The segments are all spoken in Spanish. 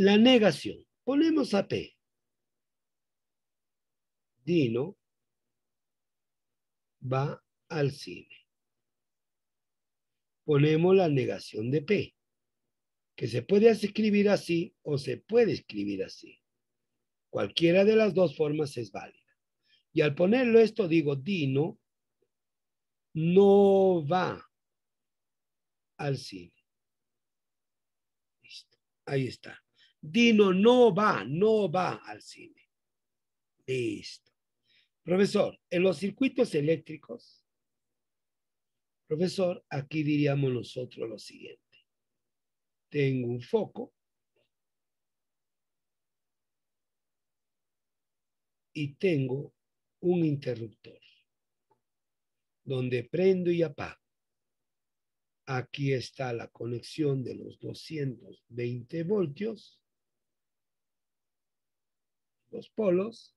La negación. Ponemos a P. Dino va al cine. Ponemos la negación de P, que se puede escribir así o se puede escribir así. Cualquiera de las dos formas es válida. Y al ponerlo esto digo, Dino no va al cine. Listo, ahí está. Dino no va, no va al cine. Listo. Profesor, en los circuitos eléctricos, profesor, aquí diríamos nosotros lo siguiente. Tengo un foco y tengo un interruptor donde prendo y apago. Aquí está la conexión de los 220 voltios los polos.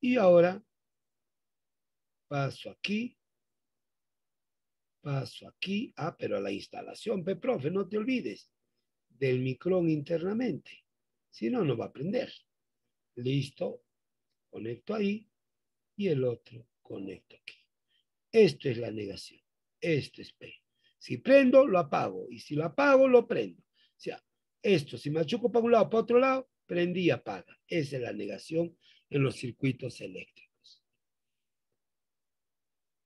Y ahora paso aquí, paso aquí. Ah, pero la instalación, pe, profe, no te olvides del micrón internamente. Si no, no va a prender. Listo. Conecto ahí y el otro conecto aquí. Esto es la negación. Esto es P. Si prendo, lo apago. Y si lo apago, lo prendo. O sea, esto, si achuco para un lado, para otro lado, prendí y apaga. Esa es la negación en los circuitos eléctricos.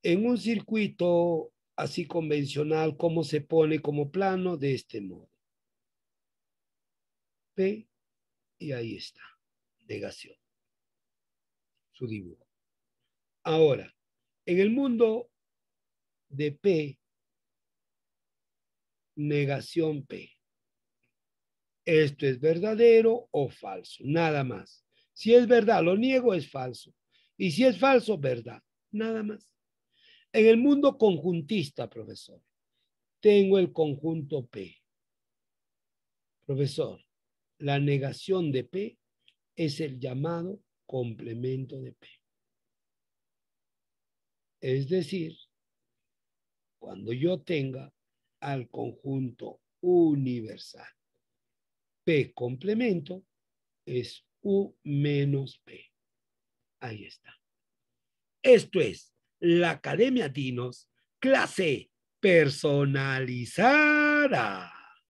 En un circuito así convencional, ¿cómo se pone como plano? De este modo. P y ahí está, negación, su dibujo. Ahora, en el mundo de P, negación P esto es verdadero o falso, nada más. Si es verdad, lo niego, es falso. Y si es falso, verdad, nada más. En el mundo conjuntista, profesor, tengo el conjunto P. Profesor, la negación de P es el llamado complemento de P. Es decir, cuando yo tenga al conjunto universal P complemento es U menos P. Ahí está. Esto es la Academia Dinos, clase personalizada.